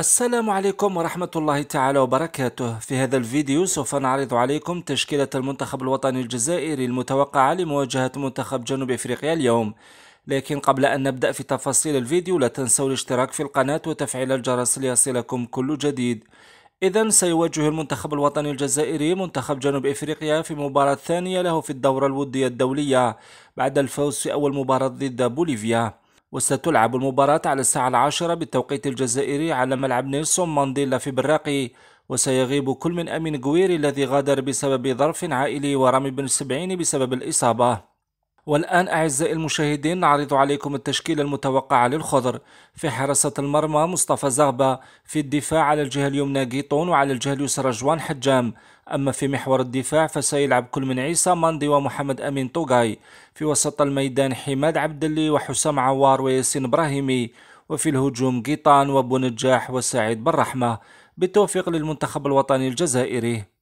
السلام عليكم ورحمة الله تعالى وبركاته في هذا الفيديو سوف نعرض عليكم تشكيلة المنتخب الوطني الجزائري المتوقعة لمواجهة منتخب جنوب افريقيا اليوم لكن قبل أن نبدأ في تفاصيل الفيديو لا تنسوا الاشتراك في القناة وتفعيل الجرس ليصلكم كل جديد إذا سيواجه المنتخب الوطني الجزائري منتخب جنوب إفريقيا في مباراة ثانية له في الدورة الودية الدولية بعد الفوز في أول مباراة ضد بوليفيا وستلعب المباراة على الساعة العاشرة بالتوقيت الجزائري على ملعب نيلسون مانديلا في براقي وسيغيب كل من أمين جويري الذي غادر بسبب ظرف عائلي ورامي بن سبعين بسبب الإصابة والآن أعزائي المشاهدين نعرض عليكم التشكيلة المتوقعة للخضر في حراسة المرمى مصطفى زغبة في الدفاع على الجهة اليمنى قيطون وعلى الجهة اليسرى جوان حجام أما في محور الدفاع فسيلعب كل من عيسى ماندي ومحمد أمين طوغاي في وسط الميدان حماد عبدلي وحسام عوار وياسين إبراهيمي وفي الهجوم قيطان وبو نجاح وسعيد بالرحمة بالتوفيق للمنتخب الوطني الجزائري